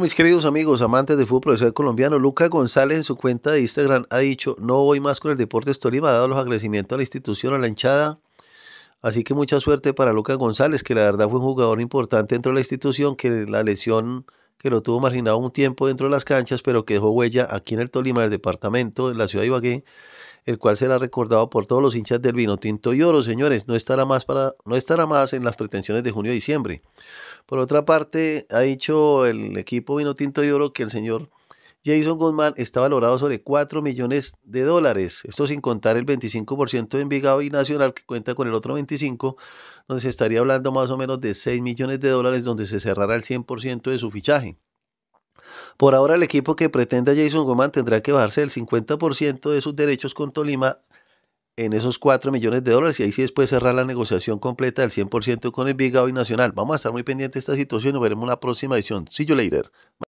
Mis queridos amigos, amantes de fútbol profesional colombiano, Luca González en su cuenta de Instagram ha dicho, no voy más con el Deportes Tolima, ha dado los agradecimientos a la institución, a la hinchada. Así que mucha suerte para Luca González, que la verdad fue un jugador importante dentro de la institución, que la lesión que lo tuvo marginado un tiempo dentro de las canchas, pero que dejó huella aquí en el Tolima, en el departamento, de la ciudad de Ibagué, el cual será recordado por todos los hinchas del vino tinto y oro, señores, no estará más, para, no estará más en las pretensiones de junio y diciembre. Por otra parte, ha dicho el equipo vino tinto y oro que el señor Jason Guzmán está valorado sobre 4 millones de dólares. Esto sin contar el 25% de Envigado y Nacional, que cuenta con el otro 25%, donde se estaría hablando más o menos de 6 millones de dólares, donde se cerrará el 100% de su fichaje. Por ahora, el equipo que pretenda Jason Guzmán tendrá que bajarse el 50% de sus derechos con Tolima en esos 4 millones de dólares y ahí sí después cerrar la negociación completa del 100% con el Big y Nacional. Vamos a estar muy pendientes de esta situación y veremos en la próxima edición. See you later.